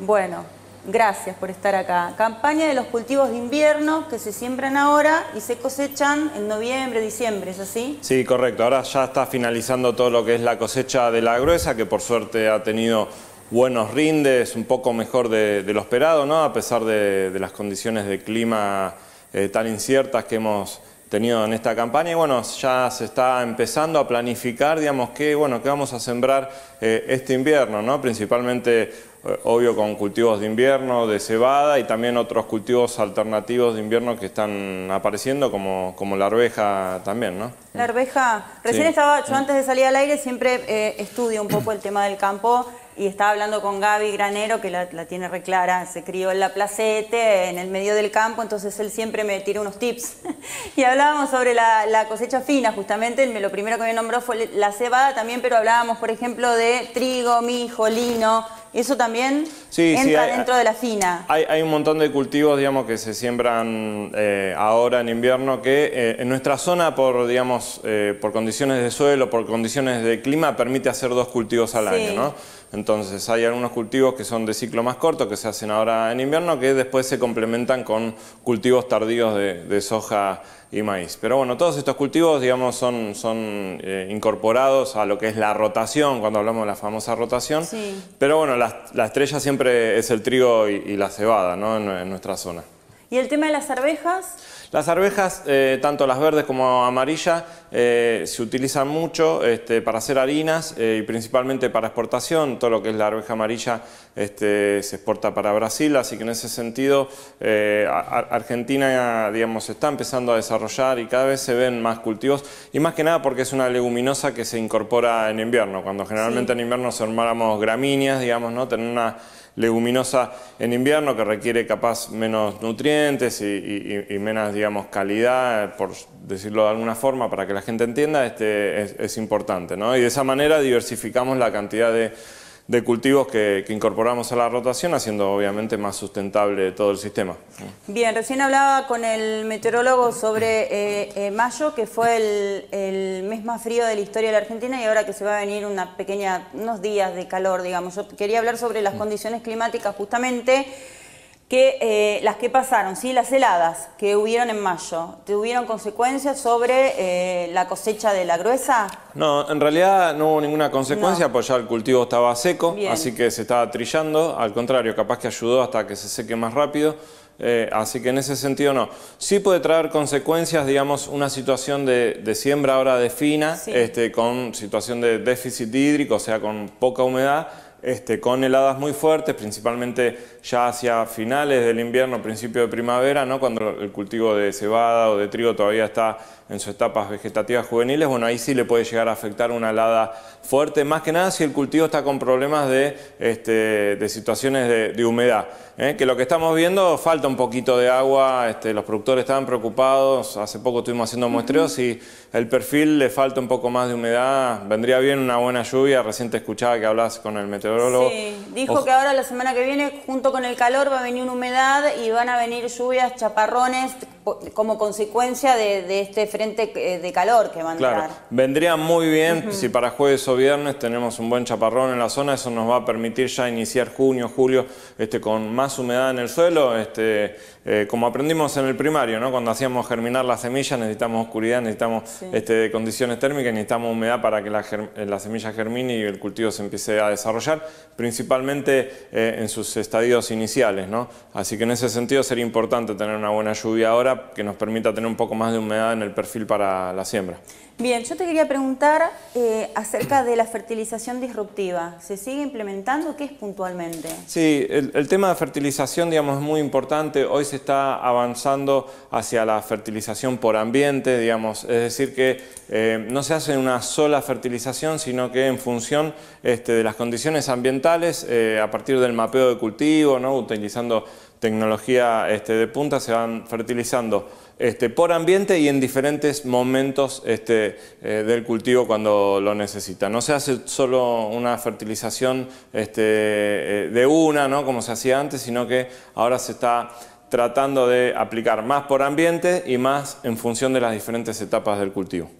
Bueno, gracias por estar acá. Campaña de los cultivos de invierno que se siembran ahora y se cosechan en noviembre, diciembre, ¿es así? Sí, correcto. Ahora ya está finalizando todo lo que es la cosecha de la gruesa, que por suerte ha tenido buenos rindes, un poco mejor de, lo esperado, ¿no? A pesar de, las condiciones de clima eh, tan inciertas que hemos tenido en esta campaña y bueno, ya se está empezando a planificar, digamos, qué, bueno, qué vamos a sembrar eh, este invierno, ¿no? Principalmente, eh, obvio, con cultivos de invierno, de cebada y también otros cultivos alternativos de invierno que están apareciendo, como, como la arveja también, ¿no? La arveja, recién estaba, yo mm. antes de salir al aire siempre eh, estudio un poco el tema del campo y estaba hablando con Gaby Granero, que la, la, tiene reclara, se crió en la placete, en el medio del campo, entonces él siempre me tira unos tips y hablábamos sobre la, cosecha fina, justamente, lo primero que me nombró fue la cebada también, pero hablábamos, por ejemplo, de trigo, mijo, lino, ¿eso también entra dentro de la fina? Hay, un montón de cultivos, digamos, que se siembran eh, ahora en invierno, que eh, en nuestra zona, por, digamos, eh, por condiciones de suelo, por condiciones de clima, permite hacer dos cultivos al año, ¿no? Entonces hay algunos cultivos que son de ciclo más corto, que se hacen ahora en invierno, que después se complementan con cultivos tardíos de soja y maíz. Pero bueno, todos estos cultivos, digamos, son, son eh, incorporados a lo que es la rotación, cuando hablamos de la famosa rotación. Pero bueno, la, estrella siempre es el trigo y, la cebada, ¿no? En, nuestra zona. ¿Y el tema de las arvejas? Las arvejas, eh, tanto las verdes como amarillas, eh, se utilizan mucho este, para hacer harinas eh, y principalmente para exportación. Todo lo que es la arveja amarilla este, se exporta para Brasil, así que en ese sentido Argentina digamos, está empezando a desarrollar y cada vez se ven más cultivos y más que nada porque es una leguminosa que se incorpora en invierno, cuando generalmente en invierno sembramos gramíneas, digamos, ¿no? tener una leguminosa en invierno que requiere capaz menos nutrientes y, menos, digamos, calidad, por decirlo de alguna forma, para que la gente entienda, este, es, importante. ¿no? Y de esa manera diversificamos la cantidad de de cultivos que, incorporamos a la rotación, haciendo obviamente más sustentable todo el sistema. Bien, recién hablaba con el meteorólogo sobre eh, eh, mayo, que fue el, mes más frío de la historia de la Argentina y ahora que se va a venir una pequeña, unos días de calor, digamos. Yo quería hablar sobre las mm. condiciones climáticas justamente que eh, las que pasaron, ¿sí? las heladas que hubieron en mayo, ¿tuvieron consecuencias sobre eh, la cosecha de la gruesa? No, en realidad no hubo ninguna consecuencia, pues ya el cultivo estaba seco, así que se estaba trillando, al contrario, capaz que ayudó hasta que se seque más rápido. Eh, así que en ese sentido no. Sí puede traer consecuencias, digamos, una situación de, siembra ahora de fina, este, con situación de déficit hídrico, o sea, con poca humedad, este, con heladas muy fuertes, principalmente ya hacia finales del invierno, principio de primavera, cuando el cultivo de cebada o de trigo todavía está en sus etapas vegetativas juveniles, bueno, ahí sí le puede llegar a afectar una helada fuerte, más que nada si el cultivo está con problemas de, este, situaciones de, humedad, ¿eh? que lo que estamos viendo falta un poquito de agua, este, los productores estaban preocupados, hace poco estuvimos haciendo muestreos y el perfil le falta un poco más de humedad, vendría bien una buena lluvia, recién te escuchaba que hablas con el meteorólogo Sí, dijo que ahora la semana que viene, junto con el calor, va a venir una humedad y van a venir lluvias, chaparrones, como consecuencia de, este frente eh, de calor que van a entrar. Vendría muy bien si para jueves o viernes tenemos un buen chaparrón en la zona, eso nos va a permitir ya iniciar junio, julio, este, con más humedad en el suelo, este, eh, como aprendimos en el primario, ¿no? cuando hacíamos germinar las semillas necesitamos oscuridad, necesitamos este, condiciones térmicas, necesitamos humedad para que la, semillas eh, semilla germine y el cultivo se empiece a desarrollar, principalmente en sus estadios iniciales. Así que en ese sentido sería importante tener una buena lluvia ahora que nos permita tener un poco más de humedad en el perfil para la siembra. Bien, yo te quería preguntar eh, acerca de la fertilización disruptiva. ¿Se sigue implementando? ¿Qué es puntualmente? Sí, el, tema de fertilización digamos, es muy importante. Hoy se está avanzando hacia la fertilización por ambiente, digamos. es decir, que eh, no se hace una sola fertilización, sino que en función este, de las condiciones ambientales, eh, a partir del mapeo de cultivo, ¿no? utilizando tecnología este, de punta, se van fertilizando este, por ambiente y en diferentes momentos este, eh, del cultivo cuando lo necesita. No se hace solo una fertilización este, eh, de una, ¿no? como se hacía antes, sino que ahora se está tratando de aplicar más por ambiente y más en función de las diferentes etapas del cultivo.